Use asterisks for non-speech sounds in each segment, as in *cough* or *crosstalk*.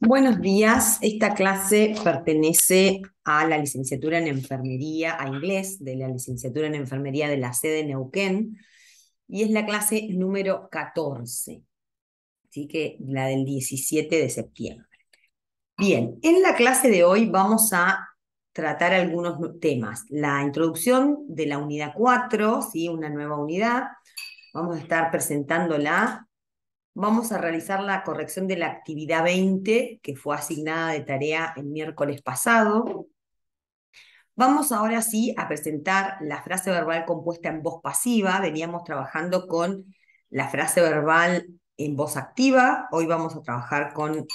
Buenos días. Esta clase pertenece a la licenciatura en enfermería, a inglés, de la licenciatura en enfermería de la sede Neuquén, y es la clase número 14, así que la del 17 de septiembre. Bien, en la clase de hoy vamos a tratar algunos temas. La introducción de la unidad 4, ¿sí? una nueva unidad. Vamos a estar presentándola vamos a realizar la corrección de la actividad 20, que fue asignada de tarea el miércoles pasado. Vamos ahora sí a presentar la frase verbal compuesta en voz pasiva. Veníamos trabajando con la frase verbal en voz activa. Hoy vamos a trabajar con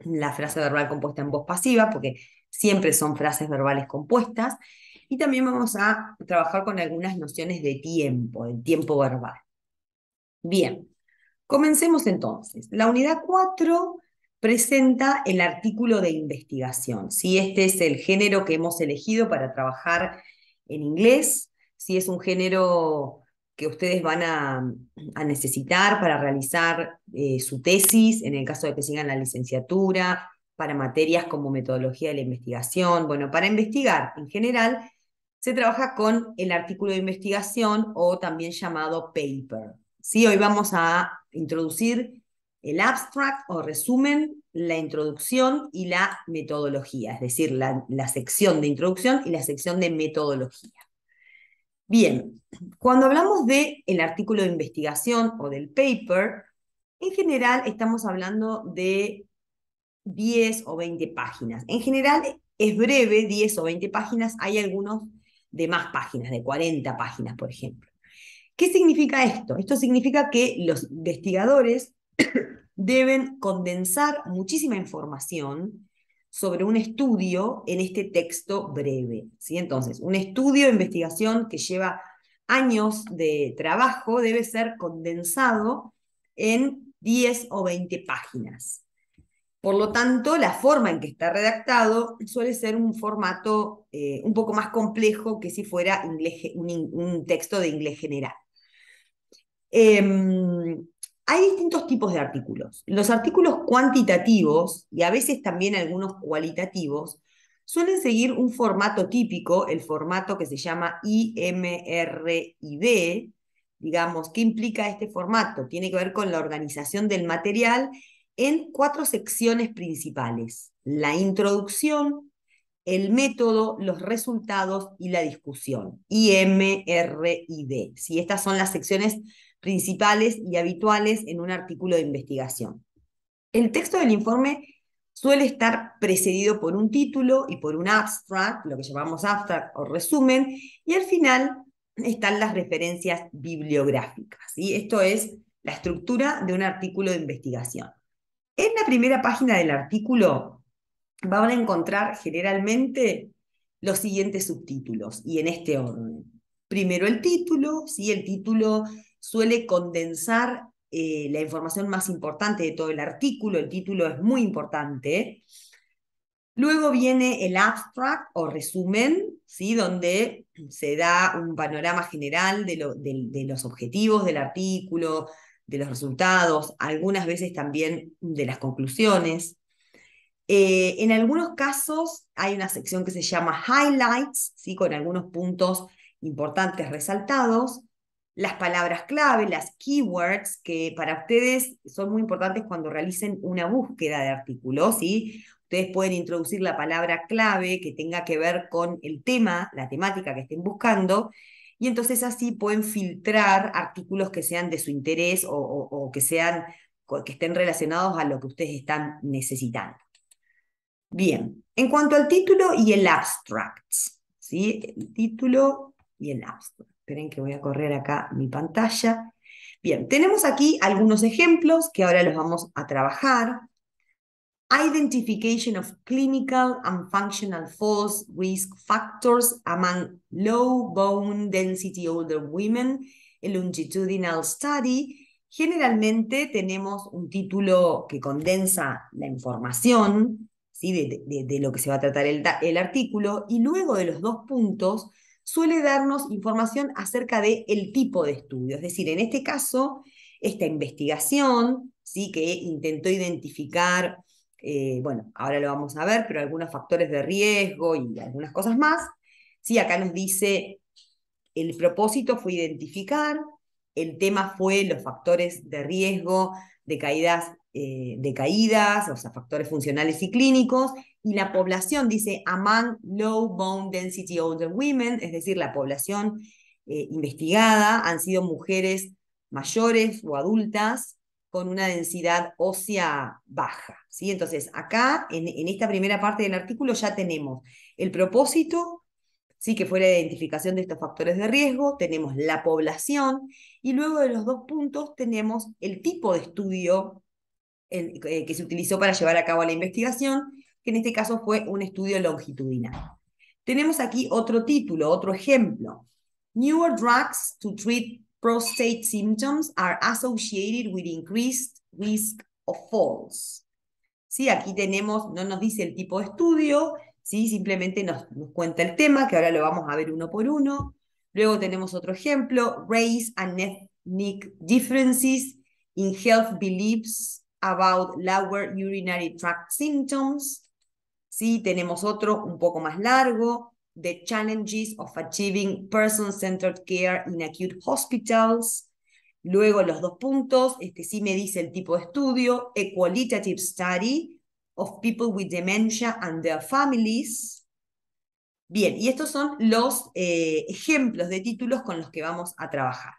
la frase verbal compuesta en voz pasiva, porque siempre son frases verbales compuestas. Y también vamos a trabajar con algunas nociones de tiempo, de tiempo verbal. Bien, Comencemos entonces. La unidad 4 presenta el artículo de investigación. Si este es el género que hemos elegido para trabajar en inglés, si es un género que ustedes van a, necesitar para realizar eh, su tesis, en el caso de que sigan la licenciatura, para materias como metodología de la investigación, bueno, para investigar en general, se trabaja con el artículo de investigación o también llamado paper. ¿sí? Hoy vamos a introducir el abstract o resumen, la introducción y la metodología, es decir, la, sección de introducción y la sección de metodología. Bien, cuando hablamos del el artículo de investigación o del paper, en general estamos hablando de 10 o 20 páginas. En general es breve, 10 o 20 páginas, hay algunos de más páginas, de 40 páginas, por ejemplo. ¿Qué significa esto? Esto significa que los investigadores *coughs* deben condensar muchísima información sobre un estudio en este texto breve. ¿sí? Entonces, un estudio, investigación que lleva años de trabajo debe ser condensado en 10 o 20 páginas. Por lo tanto, la forma en que está redactado suele ser un formato eh, un poco más complejo que si fuera un, texto de inglés general. Em, hay distintos tipos de artículos. Los artículos cuantitativos y a veces también algunos cualitativos suelen seguir un formato típico, el formato que se llama IMRID, digamos, ¿qué implica este formato? Tiene que ver con la organización del material en cuatro secciones principales, la introducción, el método, los resultados y la discusión, IMRID. Si Estas son las secciones principales y habituales en un artículo de investigación. El texto del informe suele estar precedido por un título y por un abstract, lo que llamamos abstract o resumen, y al final están las referencias bibliográficas. Y Esto es la estructura de un artículo de investigación. En la primera página del artículo van a encontrar generalmente los siguientes subtítulos y en este orden. Primero el título, si el título suele condensar eh, la información más importante de todo el artículo, el título es muy importante. Luego viene el abstract o resumen, ¿sí? donde se da un panorama general de, los objetivos del artículo, de los resultados, algunas veces también de las conclusiones. Eh, en algunos casos hay una sección que se llama highlights, ¿sí? con algunos puntos importantes resaltados las palabras clave, las keywords, que para ustedes son muy importantes cuando realicen una búsqueda de artículos, ¿sí? Ustedes pueden introducir la palabra clave que tenga que ver con el tema, la temática que estén buscando, y entonces así pueden filtrar artículos que sean de su interés o, que, sean, que estén relacionados a lo que ustedes están necesitando. Bien, en cuanto al título y el abstract, ¿sí? El título y el abstract. Esperen que voy a correr acá mi pantalla. Bien, tenemos aquí algunos ejemplos que ahora los vamos a trabajar. Identification of clinical and functional false risk factors among low bone density older women, a longitudinal study. Generalmente tenemos un título que condensa la información ¿sí? de, lo que se va a tratar el, el artículo y luego de los dos puntos suele darnos información acerca del el tipo de estudio. Es decir, en este caso, esta investigación, ¿sí? que intentó identificar, eh, bueno, ahora lo vamos a ver, pero algunos factores de riesgo y algunas cosas más. ¿sí? Acá nos dice, el propósito fue identificar, el tema fue los factores de riesgo de caídas, eh, de caídas, o sea, factores funcionales y clínicos, y la población dice among low bone density older women, es decir, la población eh, investigada han sido mujeres mayores o adultas con una densidad ósea baja. ¿sí? Entonces, acá, en, esta primera parte del artículo, ya tenemos el propósito, ¿sí? que fue la identificación de estos factores de riesgo, tenemos la población, y luego de los dos puntos tenemos el tipo de estudio eh, que se utilizó para llevar a cabo la investigación, que en este caso fue un estudio longitudinal. Tenemos aquí otro título, otro ejemplo. Newer drugs to treat prostate symptoms are associated with increased risk of falls. Sí, aquí tenemos, no nos dice el tipo de estudio, ¿sí? simplemente nos, nos cuenta el tema, que ahora lo vamos a ver uno por uno. Luego tenemos otro ejemplo, race and ethnic differences in health beliefs about lower urinary tract symptoms. ¿sí? Tenemos otro un poco más largo, The Challenges of Achieving Person-Centered Care in Acute Hospitals. Luego los dos puntos, este sí me dice el tipo de estudio, A Qualitative Study of People with Dementia and Their Families. Bien, y estos son los eh, ejemplos de títulos con los que vamos a trabajar.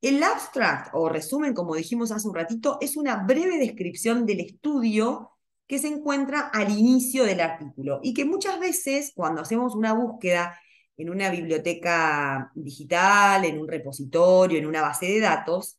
El abstract o resumen, como dijimos hace un ratito, es una breve descripción del estudio que se encuentra al inicio del artículo y que muchas veces cuando hacemos una búsqueda en una biblioteca digital, en un repositorio, en una base de datos,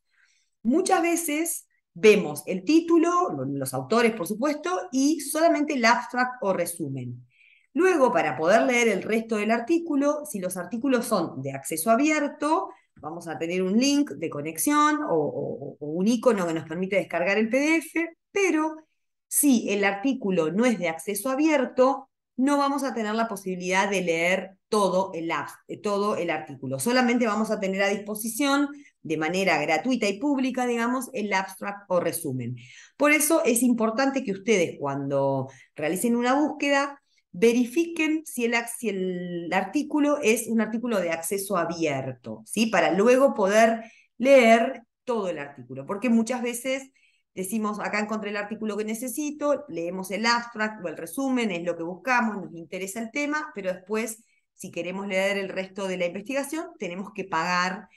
muchas veces vemos el título, los autores por supuesto, y solamente el abstract o resumen. Luego, para poder leer el resto del artículo, si los artículos son de acceso abierto, vamos a tener un link de conexión o, un icono que nos permite descargar el PDF, pero si el artículo no es de acceso abierto, no vamos a tener la posibilidad de leer todo el, eh, todo el artículo. Solamente vamos a tener a disposición, de manera gratuita y pública, digamos, el abstract o resumen. Por eso es importante que ustedes cuando realicen una búsqueda verifiquen si el, el artículo es un artículo de acceso abierto, ¿sí? Para luego poder leer todo el artículo, porque muchas veces decimos, acá encontré el artículo que necesito, leemos el abstract o el resumen, es lo que buscamos, nos interesa el tema, pero después, si queremos leer el resto de la investigación, tenemos que pagar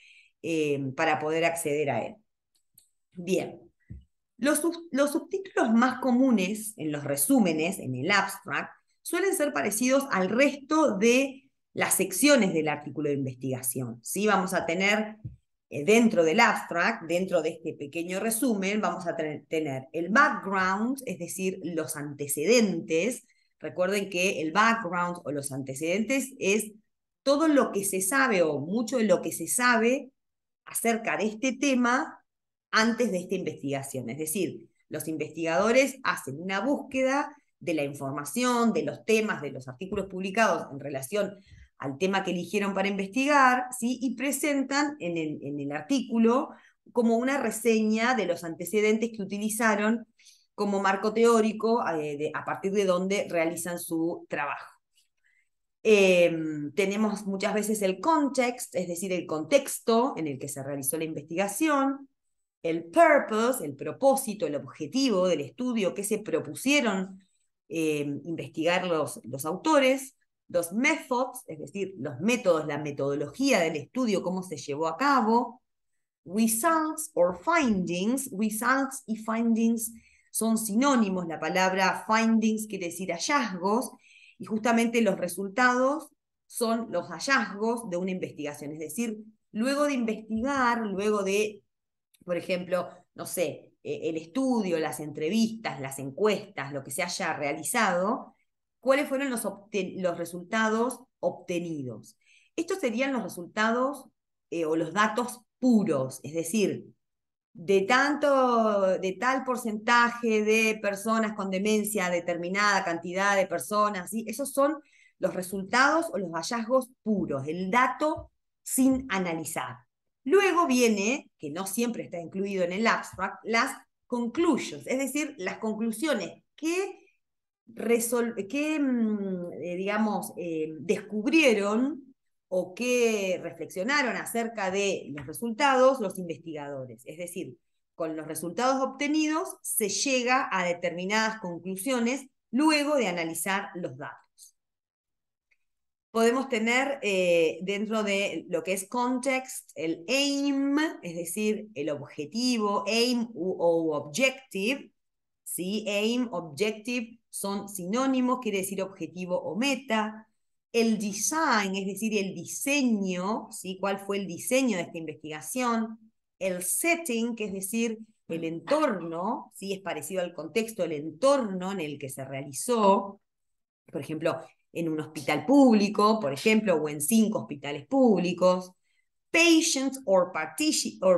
em, para poder acceder a él. Bien. Los, subtítulos más comunes en los resúmenes, en el abstract, suelen ser parecidos al resto de las secciones del artículo de investigación. ¿sí? Vamos a tener eh, dentro del abstract, dentro de este pequeño resumen, vamos a tener el background, es decir, los antecedentes. Recuerden que el background o los antecedentes es todo lo que se sabe o mucho de lo que se sabe acerca de este tema antes de esta investigación. Es decir, los investigadores hacen una búsqueda de la información, de los temas, de los artículos publicados en relación al tema que eligieron para investigar, ¿sí? y presentan en el, artículo como una reseña de los antecedentes que utilizaron como marco teórico eh, a partir de donde realizan su trabajo. Em, tenemos muchas veces el context, es decir, el contexto en el que se realizó la investigación, el purpose, el propósito, el objetivo del estudio que se propusieron em, investigar los autores, los methods, es decir, los métodos, la metodología del estudio, cómo se llevó a cabo. Results or findings. Results y findings son sinónimos. La palabra findings quiere decir hallazgos y justamente los resultados son los hallazgos de una investigación. Es decir, luego de investigar, luego de, por ejemplo, no sé, eh, el estudio, las entrevistas, las encuestas, lo que se haya realizado, cuáles fueron los, resultados obtenidos. Estos serían los resultados eh, o los datos puros, es decir, de tanto, de tal porcentaje de personas con demencia, determinada cantidad de personas, esos son los resultados o los hallazgos puros, el dato sin analizar. Luego viene, que no siempre está incluido en el abstract, las conclusions, es decir, las conclusiones que ¿Qué mm, eh, digamos, eh, descubrieron o qué reflexionaron acerca de los resultados los investigadores. Es decir, con los resultados obtenidos se llega a determinadas conclusiones luego de analizar los datos. Podemos tener eh, dentro de lo que es context el aim, es decir, el objetivo, aim o objective, ¿sí? aim, objective, son sinónimos, quiere decir objetivo o meta. El design, es decir, el diseño, ¿sí? ¿Cuál fue el diseño de esta investigación? El setting, que es decir, el entorno, ¿sí? Es parecido al contexto, el entorno en el que se realizó, por ejemplo, en un hospital público, por ejemplo, o en cinco hospitales públicos. Patients or,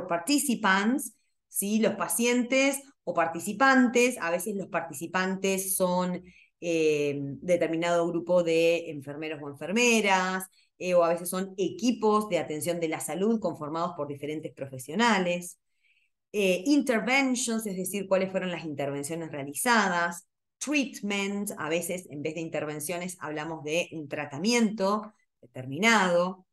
participants, ¿sí? Los pacientes o participantes, a veces los participantes son eh, determinado grupo de enfermeros o enfermeras, eh, o a veces son equipos de atención de la salud conformados por diferentes profesionales. Eh, interventions, es decir, cuáles fueron las intervenciones realizadas. Treatment, a veces en vez de intervenciones hablamos de un tratamiento determinado.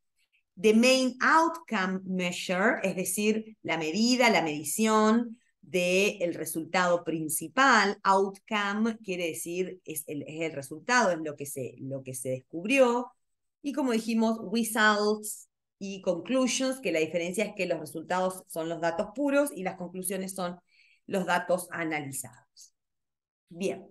The main outcome measure, es decir, la medida, la medición del resultado principal. Outcome quiere decir, es el, resultado, es lo que, se, lo que se descubrió. Y como dijimos, results y conclusions, que la diferencia es que los resultados son los datos puros y las conclusiones son los datos analizados. Bien,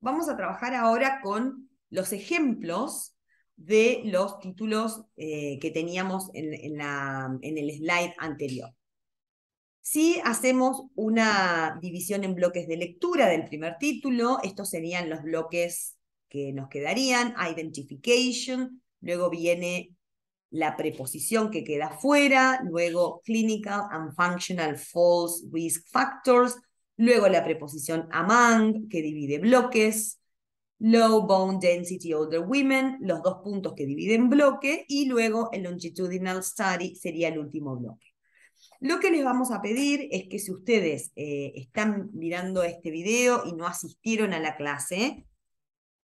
vamos a trabajar ahora con los ejemplos de los títulos eh, que teníamos en, en, la, en el slide anterior. Si hacemos una división en bloques de lectura del primer título, estos serían los bloques que nos quedarían, identification, luego viene la preposición que queda fuera, luego clinical and functional false risk factors, luego la preposición among, que divide bloques, low bone density older women, los dos puntos que dividen bloque, y luego el longitudinal study sería el último bloque. Lo que les vamos a pedir es que si ustedes eh, están mirando este video y no asistieron a la clase,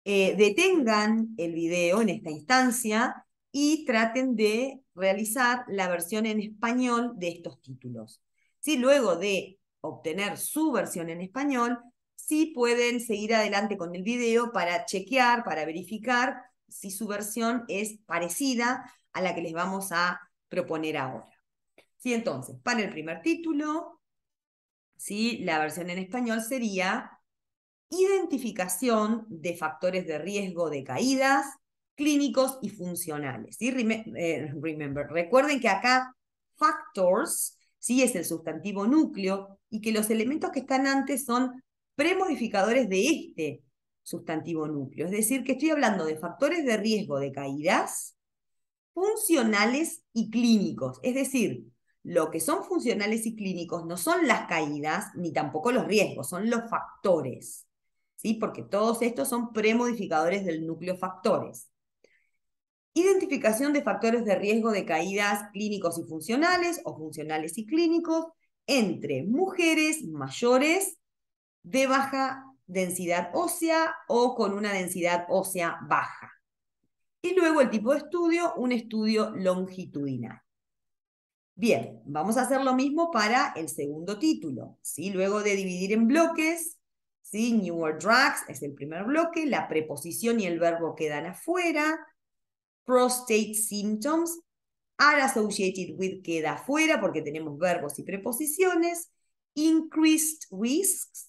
eh, detengan el video en esta instancia y traten de realizar la versión en español de estos títulos. Luego de obtener su versión en español, sí pueden seguir adelante con el video para chequear, para verificar si su versión es parecida a la que les vamos a proponer ahora. Entonces, para el primer título, ¿sí? la versión en español sería identificación de factores de riesgo de caídas clínicos y funcionales. Eh, remember, recuerden que acá factors ¿sí? es el sustantivo núcleo y que los elementos que están antes son premodificadores de este sustantivo núcleo. Es decir, que estoy hablando de factores de riesgo de caídas funcionales y clínicos. Es decir, lo que son funcionales y clínicos no son las caídas ni tampoco los riesgos, son los factores, ¿sí? Porque todos estos son premodificadores del núcleo factores. Identificación de factores de riesgo de caídas clínicos y funcionales o funcionales y clínicos entre mujeres mayores de baja densidad ósea o con una densidad ósea baja. Y luego el tipo de estudio, un estudio longitudinal. Bien, vamos a hacer lo mismo para el segundo título, ¿sí? Luego de dividir en bloques, ¿sí? Newer drugs es el primer bloque, la preposición y el verbo quedan afuera, prostate symptoms, are associated with queda afuera porque tenemos verbos y preposiciones, increased risks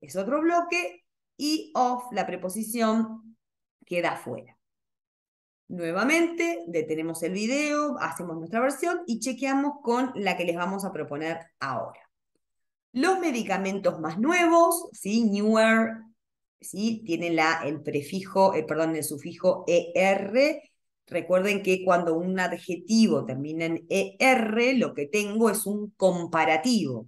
es otro bloque, y of, la preposición, queda afuera. Nuevamente, detenemos el video, hacemos nuestra versión y chequeamos con la que les vamos a proponer ahora. Los medicamentos más nuevos, ¿sí? newer, ¿sí? tienen la, el prefijo, eh, perdón, el sufijo ER. Recuerden que cuando un adjetivo termina en ER, lo que tengo es un comparativo.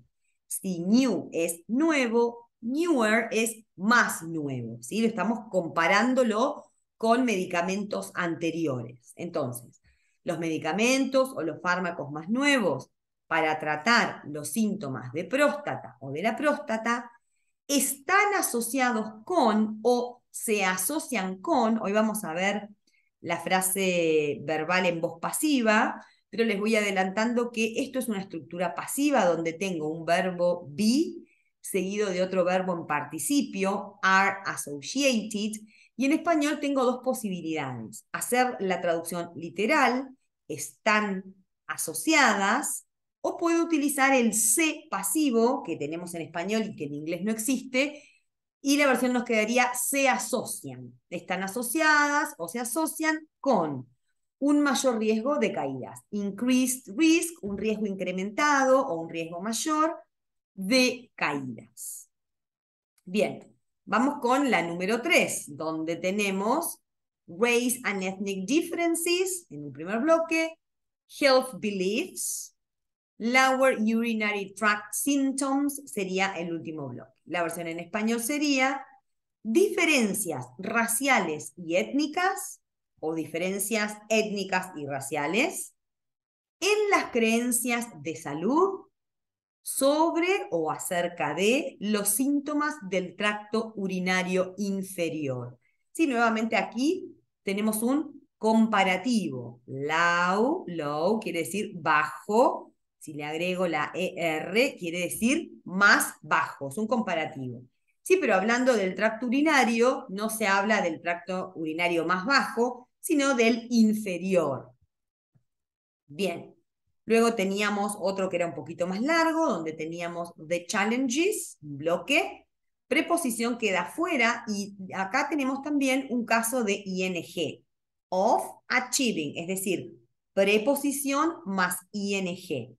Si new es nuevo, newer es más nuevo. ¿sí? Lo estamos comparándolo con medicamentos anteriores. Entonces, los medicamentos o los fármacos más nuevos para tratar los síntomas de próstata o de la próstata están asociados con o se asocian con, hoy vamos a ver la frase verbal en voz pasiva, pero les voy adelantando que esto es una estructura pasiva donde tengo un verbo be seguido de otro verbo en participio, are associated, y en español tengo dos posibilidades. Hacer la traducción literal, están asociadas, o puedo utilizar el C pasivo que tenemos en español y que en inglés no existe, y la versión nos quedaría se asocian. Están asociadas o se asocian con un mayor riesgo de caídas. Increased risk, un riesgo incrementado o un riesgo mayor de caídas. Bien, Vamos con la número 3, donde tenemos Race and Ethnic Differences, en un primer bloque, Health Beliefs, Lower Urinary Tract Symptoms sería el último bloque. La versión en español sería diferencias raciales y étnicas o diferencias étnicas y raciales en las creencias de salud sobre o acerca de los síntomas del tracto urinario inferior. Sí, nuevamente aquí tenemos un comparativo. Low, low quiere decir bajo. Si le agrego la ER, quiere decir más bajo. Es un comparativo. Sí, pero hablando del tracto urinario, no se habla del tracto urinario más bajo, sino del inferior. Bien, Luego teníamos otro que era un poquito más largo, donde teníamos The Challenges, bloque, preposición queda fuera, y acá tenemos también un caso de ING, of achieving, es decir, preposición más ING.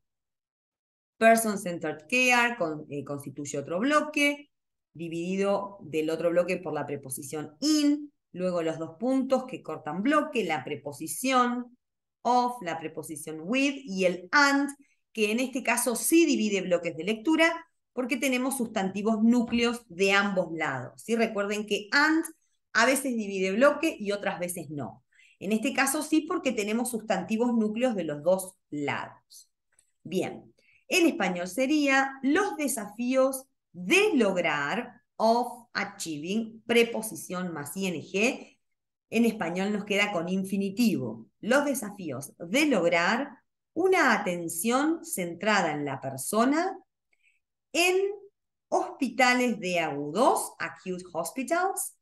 Person-centered care eh, constituye otro bloque, dividido del otro bloque por la preposición in, luego los dos puntos que cortan bloque, la preposición, of, la preposición with y el and, que en este caso sí divide bloques de lectura porque tenemos sustantivos núcleos de ambos lados. Recuerden que and a veces divide bloque y otras veces no. En este caso sí porque tenemos sustantivos núcleos de los dos lados. Bien, en español sería los desafíos de lograr, of, achieving, preposición más ing, en español nos queda con infinitivo. Los desafíos de lograr una atención centrada en la persona en hospitales de agudos, acute hospitals,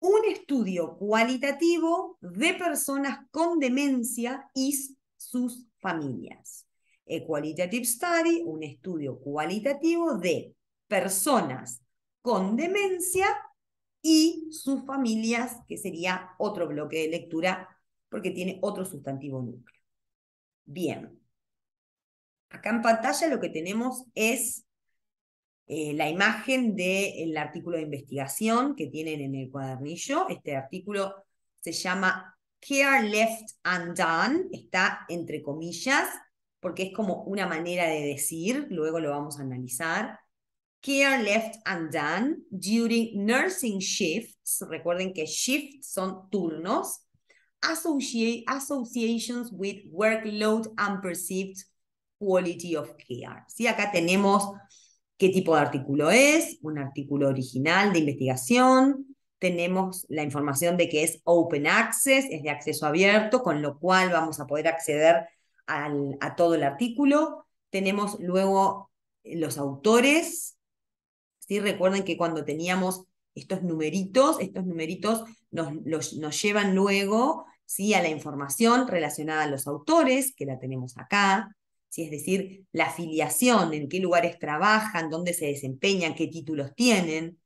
un estudio cualitativo de personas con demencia y sus familias. A qualitative study, un estudio cualitativo de personas con demencia y sus familias, que sería otro bloque de lectura, porque tiene otro sustantivo núcleo. Bien. Acá en pantalla lo que tenemos es eh, la imagen del artículo de investigación que tienen en el cuadernillo. Este artículo se llama Care Left Undone, está entre comillas, porque es como una manera de decir, luego lo vamos a analizar care left undone during nursing shifts, recuerden que shifts son turnos, associations with workload and perceived quality of care. Acá tenemos qué tipo de artículo es, un artículo original de investigación, tenemos la información de que es open access, es de acceso abierto, con lo cual vamos a poder acceder a todo el artículo. Tenemos luego los autores, Recuerden que cuando teníamos estos numeritos, estos numeritos nos, llevan luego ¿sí? a la información relacionada a los autores, que la tenemos acá, ¿sí? es decir, la afiliación, en qué lugares trabajan, dónde se desempeñan, qué títulos tienen.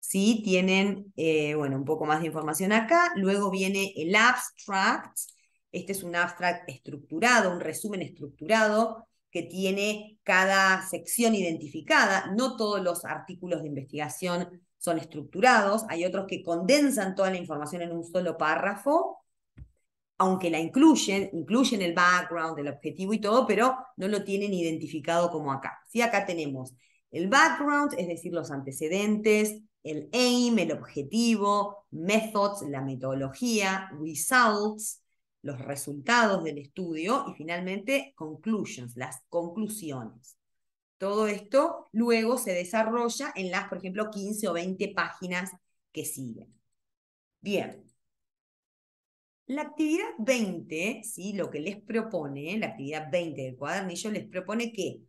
¿sí? Tienen, eh, bueno, un poco más de información acá. Luego viene el abstract. Este es un abstract estructurado, un resumen estructurado que tiene cada sección identificada. No todos los artículos de investigación son estructurados, hay otros que condensan toda la información en un solo párrafo, aunque la incluyen, incluyen el background, el objetivo y todo, pero no lo tienen identificado como acá. Si acá tenemos el background, es decir, los antecedentes, el aim, el objetivo, methods, la metodología, results, los resultados del estudio y finalmente conclusions, las conclusiones. Todo esto luego se desarrolla en las, por ejemplo, 15 o 20 páginas que siguen. Bien. La actividad 20, ¿sí? lo que les propone, la actividad 20 del cuadernillo les propone que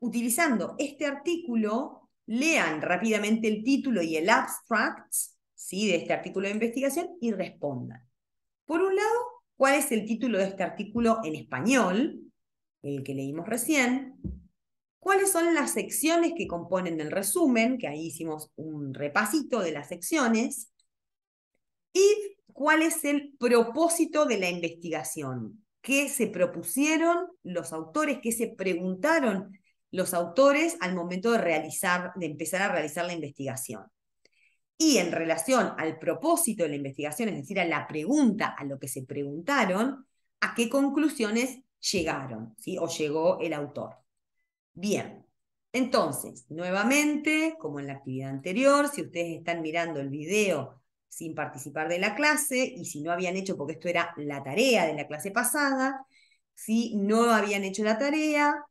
utilizando este artículo lean rápidamente el título y el abstract ¿sí? de este artículo de investigación y respondan. Por un lado, cuál es el título de este artículo en español, el que leímos recién, cuáles son las secciones que componen el resumen, que ahí hicimos un repasito de las secciones, y cuál es el propósito de la investigación, qué se propusieron los autores, qué se preguntaron los autores al momento de de empezar a realizar la investigación. Y en relación al propósito de la investigación, es decir, a la pregunta, a lo que se preguntaron, a qué conclusiones llegaron, ¿sí? O llegó el autor. Bien, entonces, nuevamente, como en la actividad anterior, si ustedes están mirando el video sin participar de la clase y si no habían hecho, porque esto era la tarea de la clase pasada, si no habían hecho la tarea,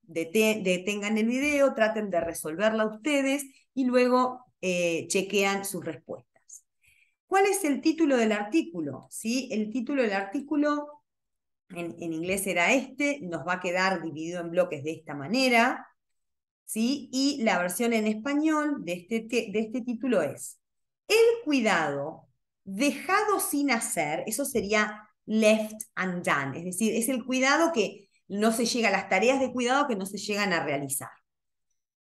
detengan el video, traten de resolverla ustedes y luego eh, chequean sus respuestas. ¿Cuál es el título del artículo? ¿Sí? El título del artículo en, inglés era este, nos va a quedar dividido en bloques de esta manera. ¿sí? Y la versión en español de este, de este título es El cuidado dejado sin hacer, eso sería left undone, es decir, es el cuidado que no se llega, a las tareas de cuidado que no se llegan a realizar.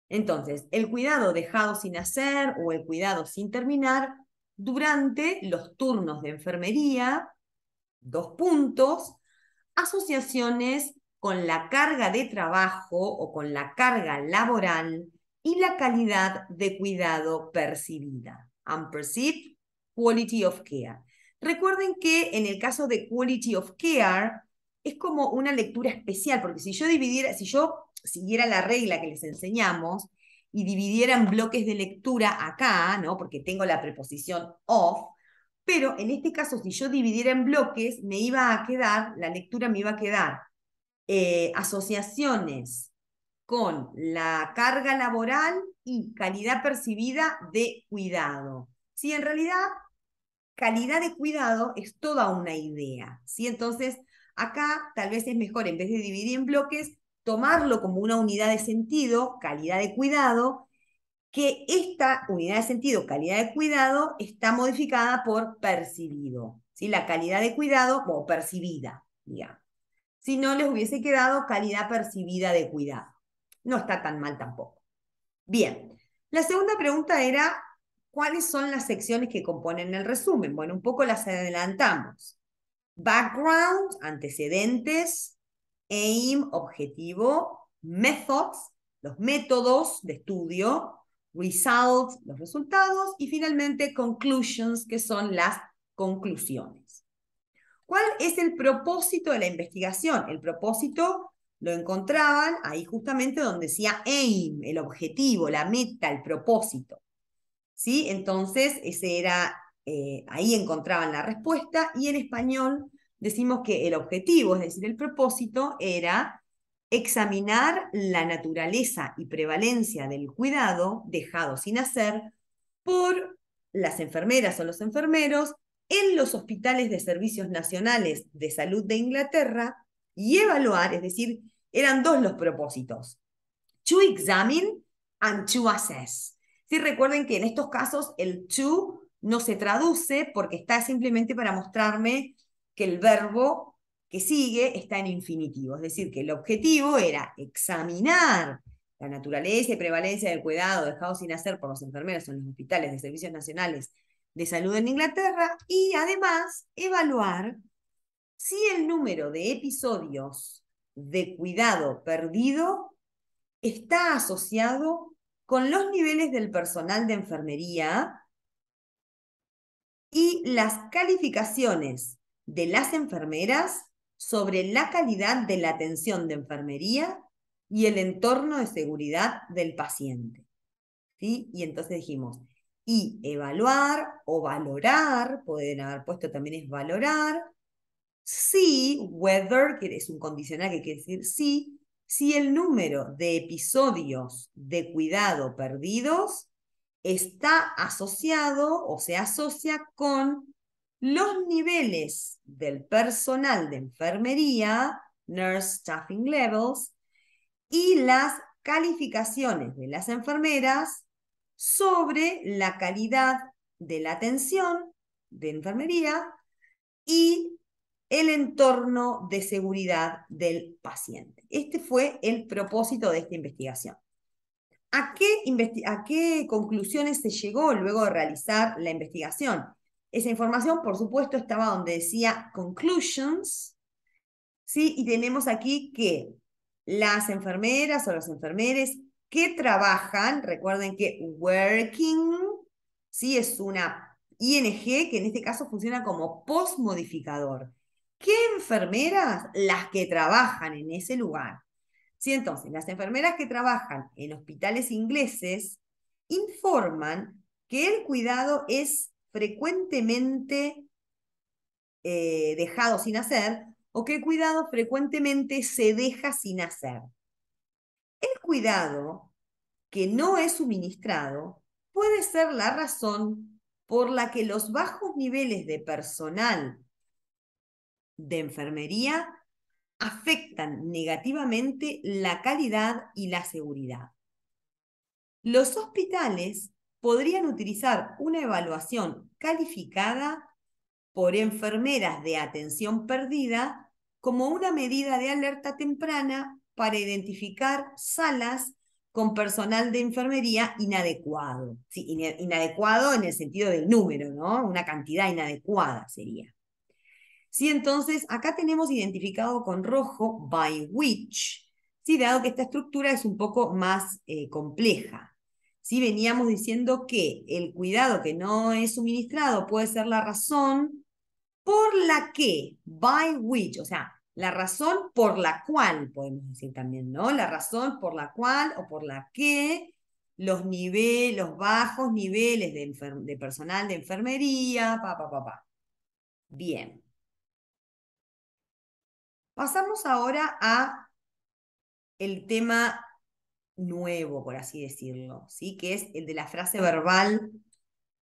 Entonces, el cuidado dejado sin hacer o el cuidado sin terminar durante los turnos de enfermería, dos puntos, asociaciones con la carga de trabajo o con la carga laboral y la calidad de cuidado percibida. Unperceived Quality of Care. Recuerden que en el caso de Quality of Care es como una lectura especial, porque si yo dividiera, si yo siguiera la regla que les enseñamos y dividieran bloques de lectura acá, ¿no? Porque tengo la preposición of, pero en este caso, si yo dividiera en bloques, me iba a quedar, la lectura me iba a quedar eh, asociaciones con la carga laboral y calidad percibida de cuidado. Si en realidad calidad de cuidado es toda una idea, ¿sí? Entonces, acá tal vez es mejor, en vez de dividir en bloques, tomarlo como una unidad de sentido, calidad de cuidado, que esta unidad de sentido, calidad de cuidado, está modificada por percibido. La calidad de cuidado, o percibida, digamos. Si no, les hubiese quedado calidad percibida de cuidado. No está tan mal tampoco. Bien, la segunda pregunta era, ¿cuáles son las secciones que componen el resumen? Bueno, un poco las adelantamos. Background, antecedentes, aim, objetivo, methods, los métodos de estudio, results, los resultados, y finalmente conclusions, que son las conclusiones. ¿Cuál es el propósito de la investigación? El propósito lo encontraban ahí justamente donde decía aim, el objetivo, la meta, el propósito. ¿Sí? Entonces, ese era, eh, ahí encontraban la respuesta y en español decimos que el objetivo, es decir, el propósito, era examinar la naturaleza y prevalencia del cuidado dejado sin hacer por las enfermeras o los enfermeros en los hospitales de servicios nacionales de salud de Inglaterra y evaluar, es decir, eran dos los propósitos, to examine and to assess. Si recuerden que en estos casos el to no se traduce porque está simplemente para mostrarme que el verbo que sigue está en infinitivo. Es decir, que el objetivo era examinar la naturaleza y prevalencia del cuidado dejado sin hacer por los enfermeros en los hospitales de servicios nacionales de salud en Inglaterra y además evaluar si el número de episodios de cuidado perdido está asociado con los niveles del personal de enfermería y las calificaciones de las enfermeras sobre la calidad de la atención de enfermería y el entorno de seguridad del paciente. ¿sí? Y entonces dijimos, y evaluar o valorar, pueden haber puesto también es valorar, si, whether, que es un condicional que quiere decir si, si el número de episodios de cuidado perdidos está asociado o se asocia con los niveles del personal de enfermería, nurse staffing levels, y las calificaciones de las enfermeras sobre la calidad de la atención de enfermería y el entorno de seguridad del paciente. Este fue el propósito de esta investigación. ¿A qué, a qué conclusiones se llegó luego de realizar la investigación? Esa información, por supuesto, estaba donde decía conclusions, ¿sí? Y tenemos aquí que las enfermeras o los enfermeres que trabajan, recuerden que working, ¿sí? Es una ING que en este caso funciona como postmodificador. ¿Qué enfermeras? Las que trabajan en ese lugar. Sí, entonces, las enfermeras que trabajan en hospitales ingleses informan que el cuidado es frecuentemente eh, dejado sin hacer o qué cuidado frecuentemente se deja sin hacer. El cuidado que no es suministrado puede ser la razón por la que los bajos niveles de personal de enfermería afectan negativamente la calidad y la seguridad. Los hospitales podrían utilizar una evaluación calificada por enfermeras de atención perdida como una medida de alerta temprana para identificar salas con personal de enfermería inadecuado. Sí, inadecuado en el sentido del número, ¿no? Una cantidad inadecuada sería. Sí, entonces acá tenemos identificado con rojo by which, sí, dado que esta estructura es un poco más eh, compleja. ¿sí? veníamos diciendo que el cuidado que no es suministrado puede ser la razón por la que, by which, o sea, la razón por la cual, podemos decir también, ¿no? La razón por la cual o por la que los niveles, los bajos niveles de, de personal de enfermería, pa, pa, pa, pa. Bien. Pasamos ahora a el tema nuevo, por así decirlo, ¿sí? que es el de la frase verbal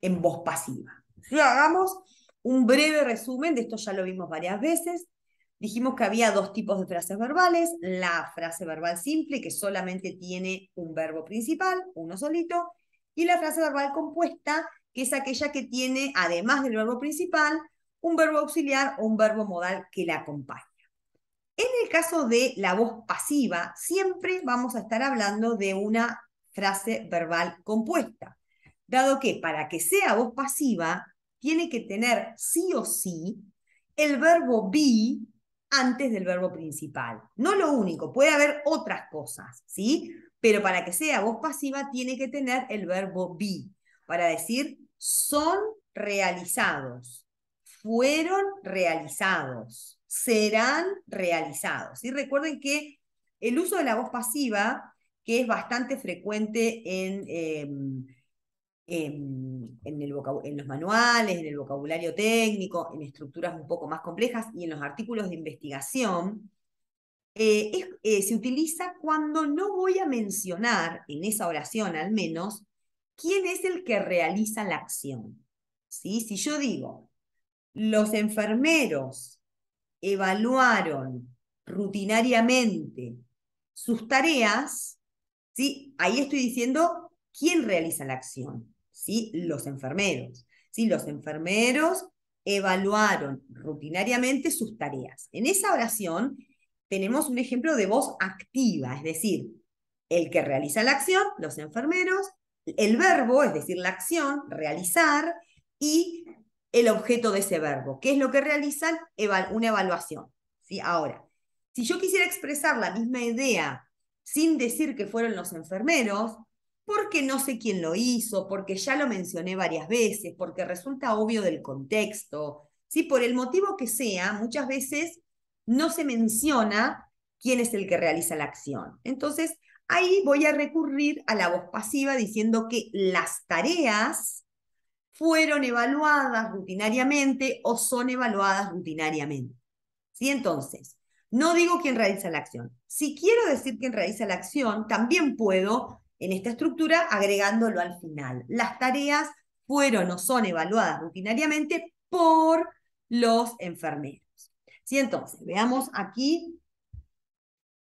en voz pasiva. Si hagamos un breve resumen, de esto ya lo vimos varias veces. Dijimos que había dos tipos de frases verbales, la frase verbal simple, que solamente tiene un verbo principal, uno solito, y la frase verbal compuesta, que es aquella que tiene, además del verbo principal, un verbo auxiliar o un verbo modal que la acompaña. En el caso de la voz pasiva, siempre vamos a estar hablando de una frase verbal compuesta, dado que para que sea voz pasiva, tiene que tener sí o sí el verbo be antes del verbo principal. No lo único, puede haber otras cosas, ¿sí? Pero para que sea voz pasiva tiene que tener el verbo be para decir son realizados, fueron realizados, serán realizados. Y recuerden que el uso de la voz pasiva, que es bastante frecuente em, em, en, los manuales, en el vocabulario técnico, en estructuras un poco más complejas y en los artículos de investigación, eh, eh, se utiliza cuando no voy a mencionar, en esa oración al menos, quién es el que realiza la acción. ¿Sí? Si yo digo, los enfermeros evaluaron rutinariamente sus tareas, ¿sí? ahí estoy diciendo quién realiza la acción, ¿sí? los enfermeros. ¿sí? Los enfermeros evaluaron rutinariamente sus tareas. En esa oración tenemos un ejemplo de voz activa, es decir, el que realiza la acción, los enfermeros, el verbo, es decir, la acción, realizar, y el objeto de ese verbo. ¿Qué es lo que realizan? una evaluación. ¿sí? Ahora, si yo quisiera expresar la misma idea sin decir que fueron los enfermeros, porque no sé quién lo hizo, porque ya lo mencioné varias veces, porque resulta obvio del contexto, ¿sí? por el motivo que sea, muchas veces no se menciona quién es el que realiza la acción. Entonces, ahí voy a recurrir a la voz pasiva diciendo que las tareas fueron evaluadas rutinariamente o son evaluadas rutinariamente. Entonces, no digo quién realiza la acción. Si quiero decir quién realiza la acción, también puedo en esta estructura agregándolo al final. Las tareas fueron o son evaluadas rutinariamente por los enfermeros. Entonces, veamos aquí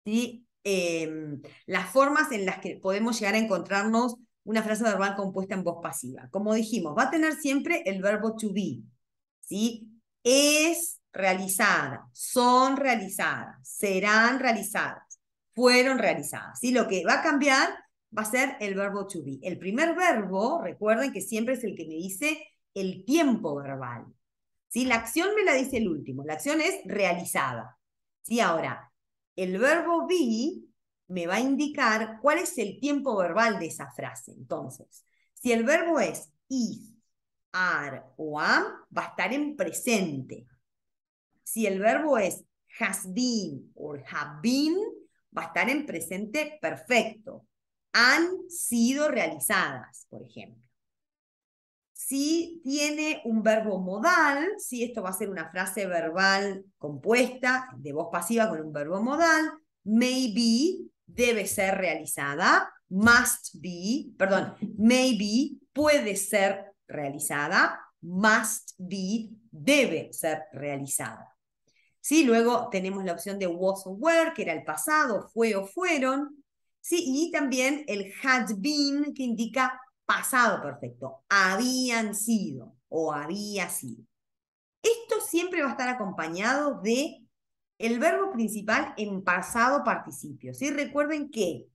em, las formas en las que podemos llegar a encontrarnos una frase verbal compuesta en voz pasiva. Como dijimos, va a tener siempre el verbo to be, Es realizada, son realizadas, serán realizadas, fueron realizadas, Lo que va a cambiar va a ser el verbo to be. El primer verbo, recuerden que siempre es el que me dice el tiempo verbal, La acción me la dice el último, la acción es realizada, Ahora, el verbo be me va a indicar cuál es el tiempo verbal de esa frase. Entonces, si el verbo es is, are o am, va a estar en presente. Si el verbo es has been o have been, va a estar en presente perfecto. Han sido realizadas, por ejemplo. Si tiene un verbo modal, si esto va a ser una frase verbal compuesta de voz pasiva con un verbo modal, maybe debe ser realizada, must be, perdón, maybe puede ser realizada, must be debe ser realizada. ¿Sí? Luego tenemos la opción de was or were, que era el pasado, fue o fueron. ¿Sí? Y también el had been, que indica pasado perfecto, habían sido o había sido. Esto siempre va a estar acompañado de el verbo principal en pasado participio. ¿sí? Recuerden que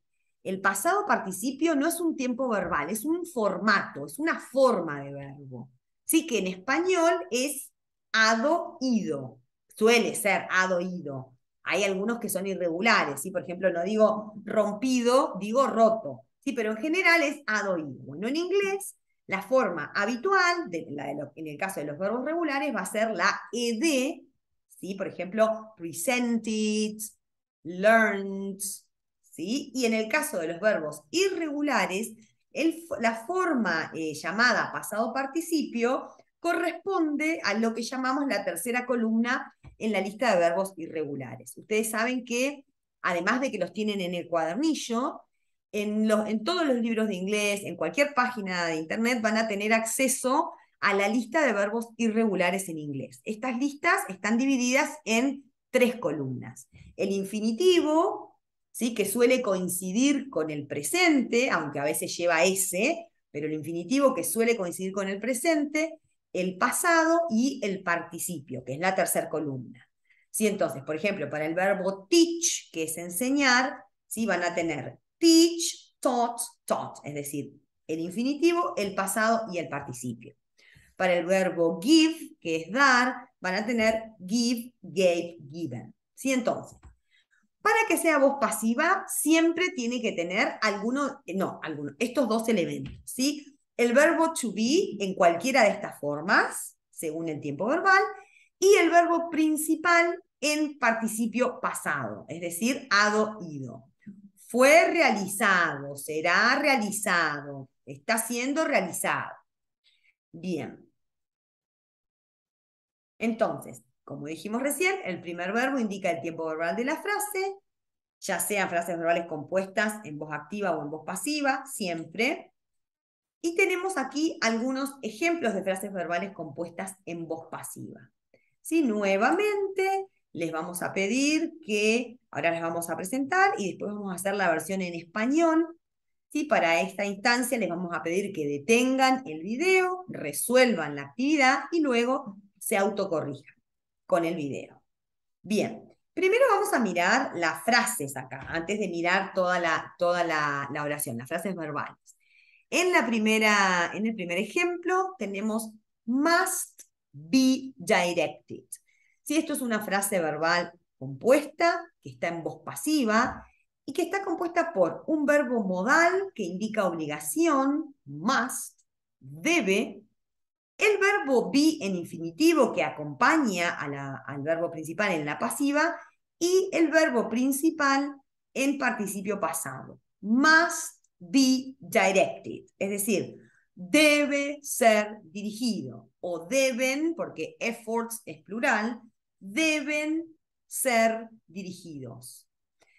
el pasado participio no es un tiempo verbal, es un formato, es una forma de verbo. Sí que en español es adoído, suele ser adoído. Hay algunos que son irregulares, ¿sí? por ejemplo, no digo rompido, digo roto, ¿sí? pero en general es adoído. Bueno, en inglés la forma habitual, en el caso de los verbos regulares, va a ser la ed por ejemplo, presented, learned, ¿sí? Y en el caso de los verbos irregulares, la forma eh, llamada pasado participio corresponde a lo que llamamos la tercera columna en la lista de verbos irregulares. Ustedes saben que, además de que los tienen en el cuadernillo, en, en todos los libros de inglés, en cualquier página de internet, van a tener acceso a la lista de verbos irregulares en inglés. Estas listas están divididas en tres columnas. El infinitivo, ¿sí? que suele coincidir con el presente, aunque a veces lleva S, pero el infinitivo que suele coincidir con el presente, el pasado y el participio, que es la tercera columna. ¿Sí? Entonces, por ejemplo, para el verbo teach, que es enseñar, ¿sí? van a tener teach, taught, taught, es decir, el infinitivo, el pasado y el participio. Para el verbo give, que es dar, van a tener give, gave, given. ¿Sí? Entonces, para que sea voz pasiva, siempre tiene que tener algunos no, algunos estos dos elementos, ¿sí? El verbo to be en cualquiera de estas formas, según el tiempo verbal, y el verbo principal en participio pasado, es decir, ado ido. Fue realizado, será realizado, está siendo realizado. Bien. Entonces, como dijimos recién, el primer verbo indica el tiempo verbal de la frase, ya sean frases verbales compuestas en voz activa o en voz pasiva, siempre. Y tenemos aquí algunos ejemplos de frases verbales compuestas en voz pasiva. Nuevamente les vamos a pedir que, ahora les vamos a presentar y después vamos a hacer la versión en español. Para esta instancia les vamos a pedir que detengan el video, resuelvan la actividad y luego se autocorrijan con el video. Bien, primero vamos a mirar las frases acá, antes de mirar toda la, toda la, oración, las frases verbales. En, la primera, en el primer ejemplo tenemos must be directed. Si esto es una frase verbal compuesta, que está en voz pasiva, y que está compuesta por un verbo modal que indica obligación, must, debe, el verbo be en infinitivo que acompaña al verbo principal en la pasiva y el verbo principal en participio pasado. Must be directed, es decir, debe ser dirigido o deben, porque efforts es plural, deben ser dirigidos.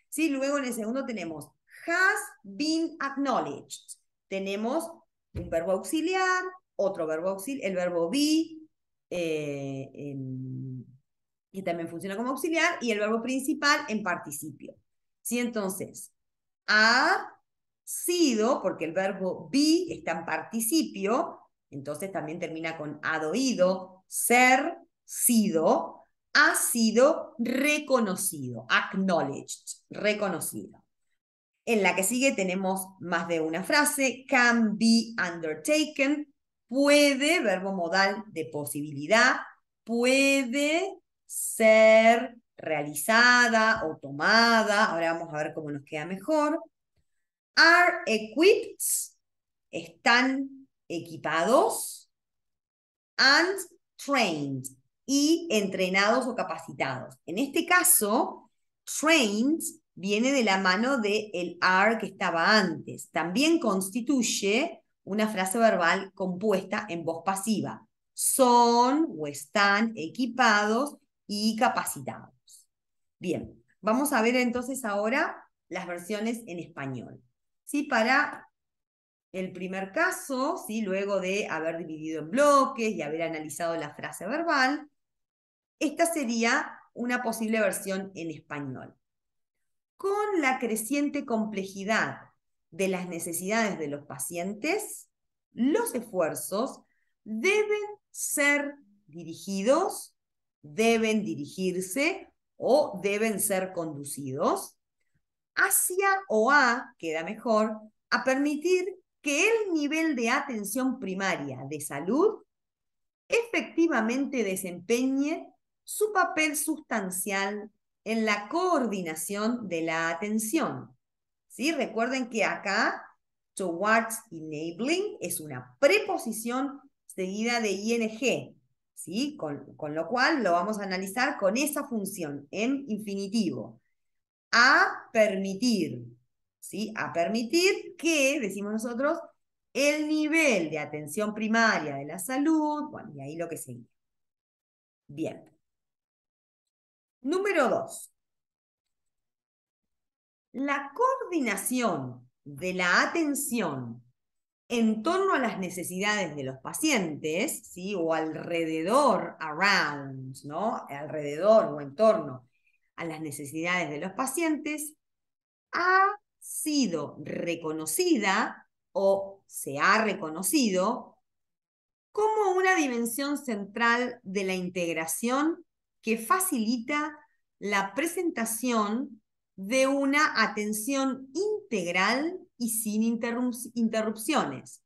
¿Sí? Luego en el segundo tenemos has been acknowledged. Tenemos un verbo auxiliar, otro verbo auxiliar, el verbo be, eh, que también funciona como auxiliar, y el verbo principal en participio. si Entonces, ha sido, porque el verbo be está en participio, entonces también termina con adoído, ser, sido, ha sido reconocido, acknowledged, reconocido. En la que sigue tenemos más de una frase, can be undertaken, puede, verbo modal de posibilidad, puede ser realizada o tomada, ahora vamos a ver cómo nos queda mejor. Are equipped, están equipados, and trained, y entrenados o capacitados. En este caso, trained viene de la mano del el are que estaba antes. También constituye una frase verbal compuesta en voz pasiva. Son o están equipados y capacitados. Bien, vamos a ver entonces ahora las versiones en español. para el primer caso, luego de haber dividido en bloques y haber analizado la frase verbal, esta sería una posible versión en español. Con la creciente complejidad de las necesidades de los pacientes, los esfuerzos deben ser dirigidos, deben dirigirse o deben ser conducidos hacia o a, queda mejor, a permitir que el nivel de atención primaria de salud efectivamente desempeñe su papel sustancial en la coordinación de la atención Recuerden que acá towards enabling es una preposición seguida de ing, Con, lo cual lo vamos a analizar con esa función en infinitivo. A permitir, ¿sí? A permitir que, decimos nosotros, el nivel de atención primaria de la salud, bueno, y ahí lo que sigue. Bien. Número dos. La coordinación de la atención en torno a las necesidades de los pacientes, ¿sí? o alrededor, ¿no? alrededor o en torno a las necesidades de los pacientes, ha sido reconocida o se ha reconocido como una dimensión central de la integración que facilita la presentación de una atención integral y sin interrupciones.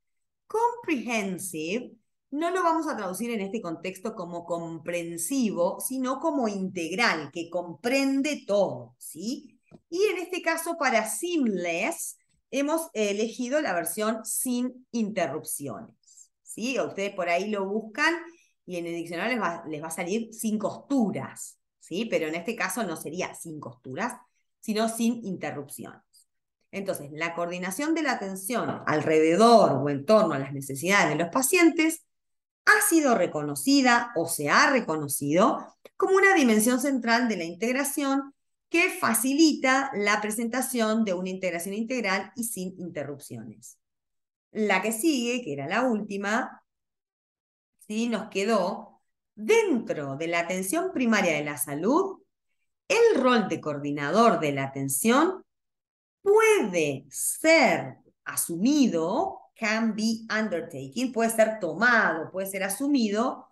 Comprehensive no lo vamos a traducir en este contexto como comprensivo, sino como integral, que comprende todo, ¿sí? Y en este caso para seamless hemos elegido la versión sin interrupciones, ¿sí? Ustedes por ahí lo buscan y en el diccionario les va, les va a salir sin costuras, ¿sí? Pero en este caso no sería sin costuras, sino sin interrupciones. Entonces, la coordinación de la atención alrededor o en torno a las necesidades de los pacientes ha sido reconocida o se ha reconocido como una dimensión central de la integración que facilita la presentación de una integración integral y sin interrupciones. La que sigue, que era la última, ¿sí? nos quedó dentro de la atención primaria de la salud, el rol de coordinador de la atención puede ser asumido, can be undertaken, puede ser tomado, puede ser asumido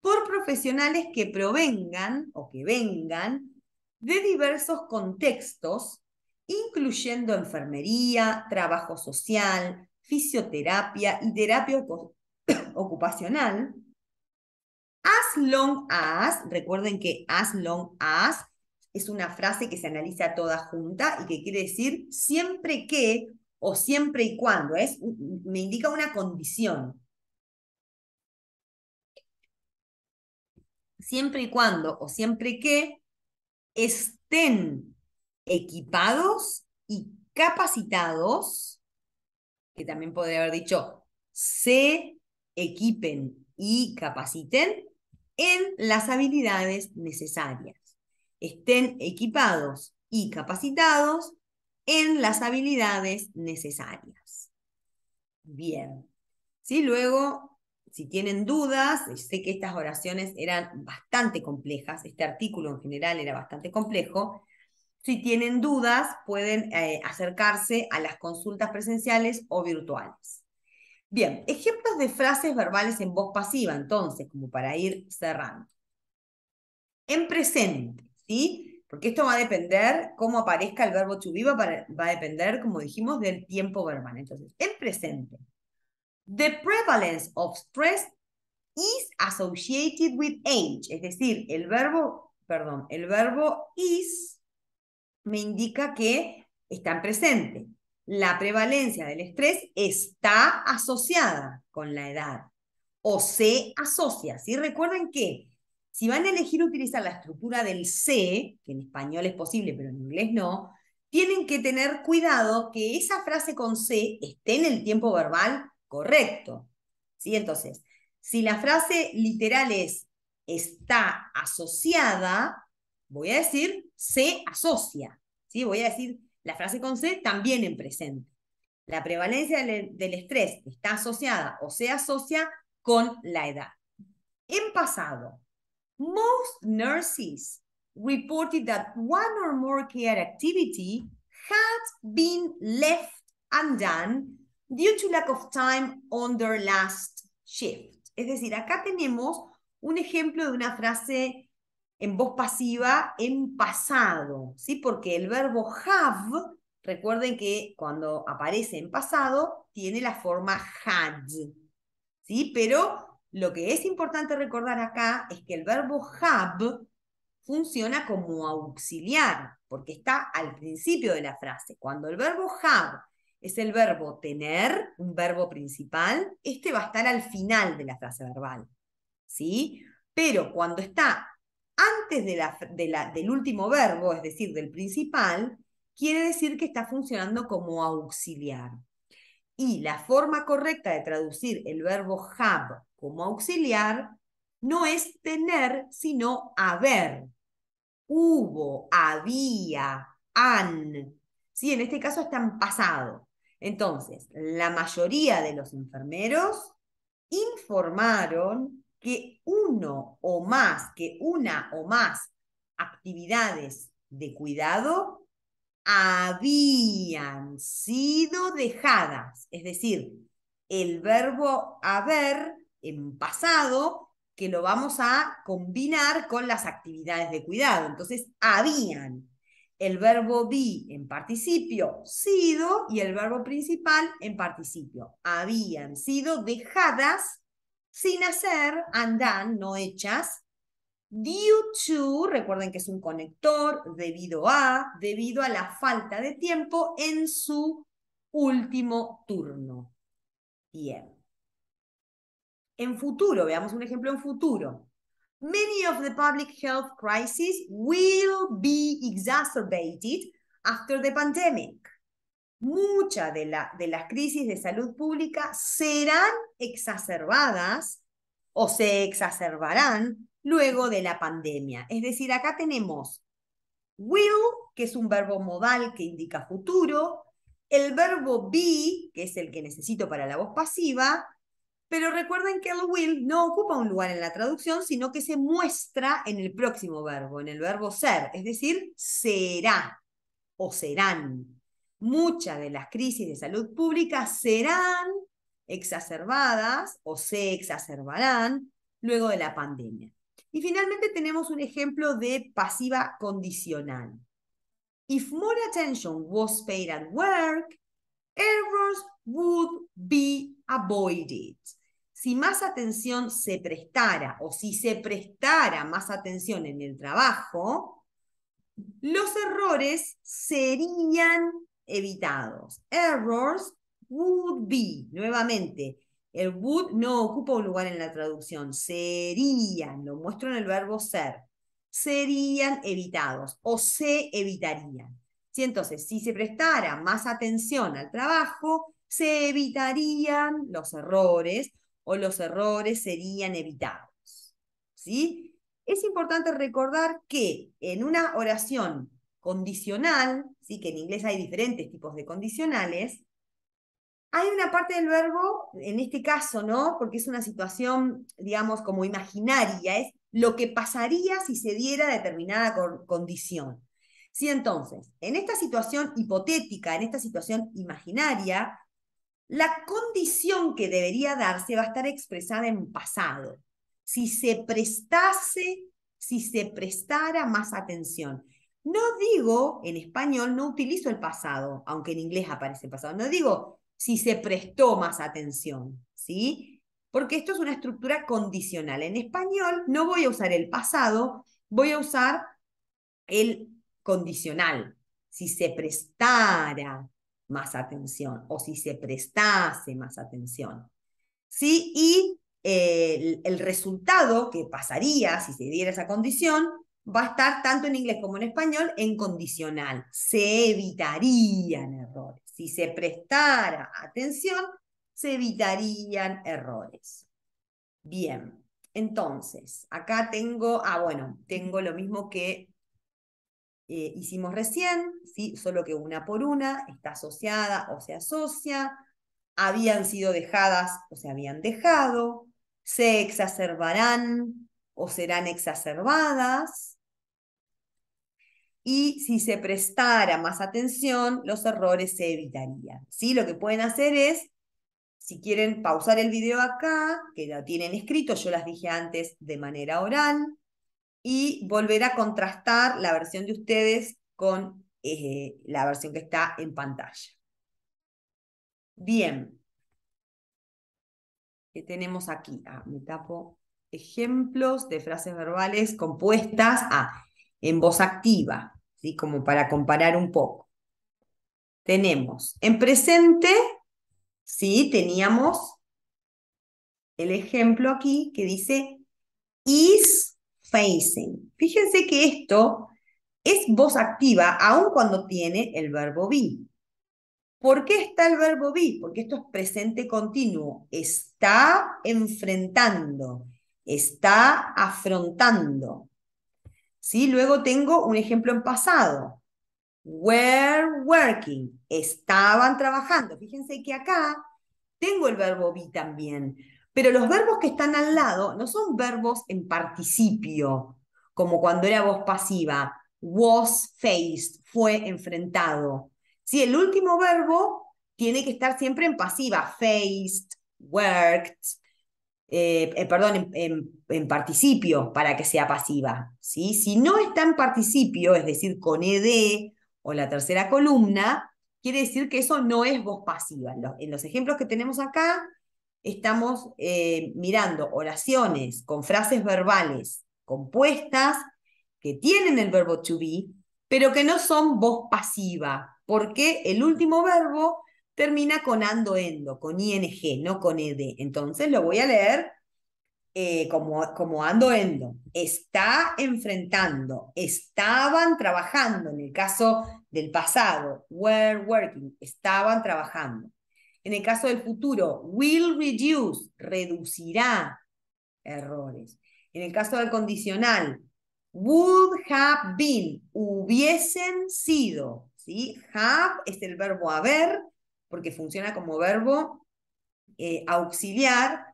por profesionales que provengan o que vengan de diversos contextos, incluyendo enfermería, trabajo social, fisioterapia y terapia *coughs* ocupacional, as long as, recuerden que as long as es una frase que se analiza toda junta y que quiere decir siempre que o siempre y cuando. Es, me indica una condición. Siempre y cuando o siempre que estén equipados y capacitados, que también podría haber dicho, se equipen y capaciten en las habilidades necesarias estén equipados y capacitados en las habilidades necesarias. Bien. si Luego, si tienen dudas, sé que estas oraciones eran bastante complejas, este artículo en general era bastante complejo. Si tienen dudas, pueden eh, acercarse a las consultas presenciales o virtuales. Bien, ejemplos de frases verbales en voz pasiva, entonces, como para ir cerrando. En presente, porque esto va a depender, cómo aparezca el verbo to be, va, a depender, como dijimos, del tiempo verbal. Entonces, el presente, the prevalence of stress is associated with age. Es decir, el verbo, perdón, el verbo is me indica que está en presente. La prevalencia del estrés está asociada con la edad o se asocia. ¿sí? Recuerden que si van a elegir utilizar la estructura del C, que en español es posible, pero en inglés no, tienen que tener cuidado que esa frase con C esté en el tiempo verbal correcto. ¿Sí? Entonces, si la frase literal es está asociada, voy a decir se asocia. ¿Sí? Voy a decir la frase con C también en presente. La prevalencia del estrés está asociada o se asocia con la edad. En pasado, Most nurses reported that one or more care activity had been left undone due to lack of time on their last shift. Es decir, acá tenemos un ejemplo de una frase en voz pasiva en pasado, ¿sí? Porque el verbo have, recuerden que cuando aparece en pasado, tiene la forma had, ¿sí? Pero lo que es importante recordar acá es que el verbo have funciona como auxiliar, porque está al principio de la frase. Cuando el verbo have es el verbo tener, un verbo principal, este va a estar al final de la frase verbal. ¿Sí? Pero cuando está antes del último verbo, es decir, del principal, quiere decir que está funcionando como auxiliar. Y la forma correcta de traducir el verbo have como auxiliar no es tener, sino haber. Hubo, había, han. ¿Sí? En este caso están pasado. Entonces, la mayoría de los enfermeros informaron que uno o más, que una o más actividades de cuidado habían sido dejadas. Es decir, el verbo haber en pasado que lo vamos a combinar con las actividades de cuidado. Entonces, habían el verbo be en participio sido y el verbo principal en participio. Habían sido dejadas sin hacer, andan, no hechas, due to, recuerden que es un conector, debido a, debido a la falta de tiempo en su último turno. Bien en futuro, veamos un ejemplo en futuro. Many of the public health crises will be exacerbated after the pandemic. Muchas de, de las crisis de salud pública serán exacerbadas o se exacerbarán luego de la pandemia. Es decir, acá tenemos will, que es un verbo modal que indica futuro, el verbo be, que es el que necesito para la voz pasiva, pero recuerden que el will no ocupa un lugar en la traducción, sino que se muestra en el próximo verbo, en el verbo ser, es decir, será o serán. Muchas de las crisis de salud pública serán exacerbadas o se exacerbarán luego de la pandemia. Y finalmente tenemos un ejemplo de pasiva condicional. If more attention was paid at work, errors would be avoided si más atención se prestara o si se prestara más atención en el trabajo, los errores serían evitados. Errors would be, nuevamente, el would no ocupa un lugar en la traducción, serían, lo muestro en el verbo ser, serían evitados o se evitarían. entonces, si se prestara más atención al trabajo, se evitarían los errores o los errores serían evitados. ¿Sí? Es importante recordar que en una oración condicional, ¿sí? que en inglés hay diferentes tipos de condicionales, hay una parte del verbo, en este caso, ¿no? Porque es una situación, digamos, como imaginaria, es lo que pasaría si se diera determinada condición. Sí, entonces, en esta situación hipotética, en esta situación imaginaria, la condición que debería darse va a estar expresada en pasado. Si se prestase, si se prestara más atención. No digo, en español no utilizo el pasado, aunque en inglés aparece pasado. No digo si se prestó más atención, ¿sí? Porque esto es una estructura condicional. En español no voy a usar el pasado, voy a usar el condicional. Si se prestara, más atención o si se prestase más atención. ¿Sí? Y eh, el, el, resultado que pasaría si se diera esa condición va a estar tanto en inglés como en español en condicional. Se evitarían errores. Si se prestara atención, se evitarían errores. Bien, entonces, acá tengo, ah, bueno, tengo lo mismo que eh, hicimos recién, solo que una por una está asociada o se asocia, habían sido dejadas o se habían dejado, se exacerbarán o serán exacerbadas. Y si se prestara más atención, los errores se evitarían. ¿sí? Lo que pueden hacer es si quieren pausar el video acá, que lo tienen escrito, yo las dije antes de manera oral, y volver a contrastar la versión de ustedes con eh, la versión que está en pantalla. Bien. ¿Qué tenemos aquí? Ah, me tapo ejemplos de frases verbales compuestas ah, en voz activa, ¿sí? como para comparar un poco. Tenemos en presente, sí, teníamos el ejemplo aquí que dice is facing. Fíjense que esto es voz activa aun cuando tiene el verbo be. ¿Por qué está el verbo be? Porque esto es presente continuo. Está enfrentando, está afrontando. ¿Sí? Luego tengo un ejemplo en pasado. Were working. Estaban trabajando. Fíjense que acá tengo el verbo be también. Pero los verbos que están al lado no son verbos en participio, como cuando era voz pasiva, was faced, fue enfrentado. Si el último verbo tiene que estar siempre en pasiva, faced, worked, eh, eh, perdón, en, participio para que sea pasiva. ¿sí? Si no está en participio, es decir, con ed o la tercera columna, quiere decir que eso no es voz pasiva. en los ejemplos que tenemos acá, estamos eh, mirando oraciones con frases verbales compuestas que tienen el verbo to be, pero que no son voz pasiva, porque el último verbo termina con ando endo, con ing, no con ed. Entonces lo voy a leer eh, como, como ando endo. Está enfrentando, estaban trabajando, en el caso del pasado, were working, estaban trabajando. En el caso del futuro, will reduce, reducirá errores. En el caso del condicional, would have been, hubiesen sido. ¿sí? Have es el verbo haber, porque funciona como verbo eh, auxiliar.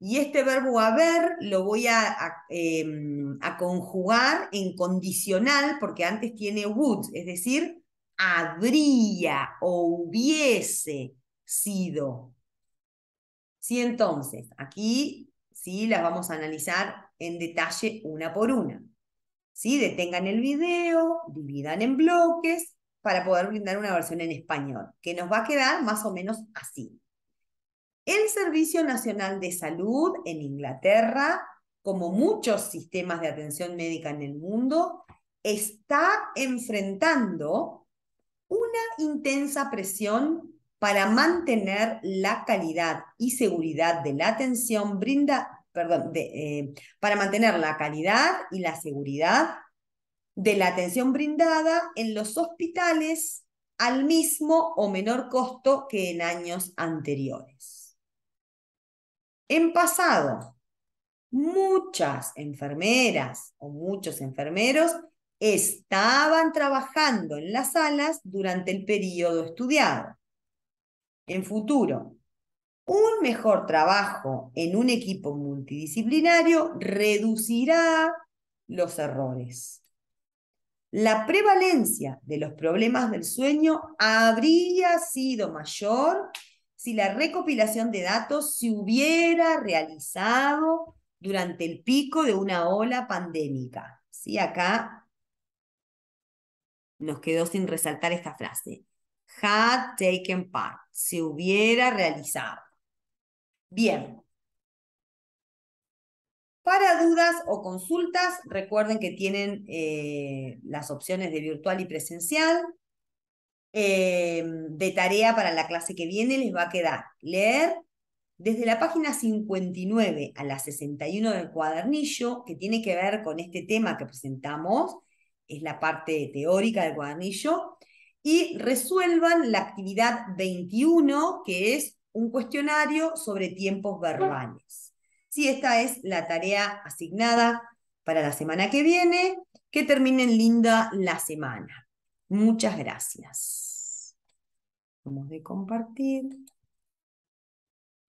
Y este verbo haber lo voy a, em, a, conjugar en condicional, porque antes tiene would, es decir, habría o hubiese sido. Sí, entonces, aquí sí las vamos a analizar en detalle una por una. Sí, detengan el video, dividan en bloques para poder brindar una versión en español, que nos va a quedar más o menos así. El Servicio Nacional de Salud en Inglaterra, como muchos sistemas de atención médica en el mundo, está enfrentando una intensa presión para mantener la calidad y seguridad de la atención, eh, para mantener la calidad y la seguridad de la atención brindada en los hospitales al mismo o menor costo que en años anteriores. En pasado, muchas enfermeras o muchos enfermeros estaban trabajando en las salas durante el periodo estudiado en futuro. Un mejor trabajo en un equipo multidisciplinario reducirá los errores. La prevalencia de los problemas del sueño habría sido mayor si la recopilación de datos se hubiera realizado durante el pico de una ola pandémica. Acá nos quedó sin resaltar esta frase. Had taken part se hubiera realizado. Bien. Para dudas o consultas, recuerden que tienen eh, las opciones de virtual y presencial. Em, de tarea para la clase que viene les va a quedar leer desde la página 59 a la 61 del cuadernillo, que tiene que ver con este tema que presentamos, es la parte teórica del cuadernillo, y resuelvan la actividad 21, que es un cuestionario sobre tiempos verbales. Si esta es la tarea asignada para la semana que viene. Que terminen linda la semana. Muchas gracias. Vamos a compartir.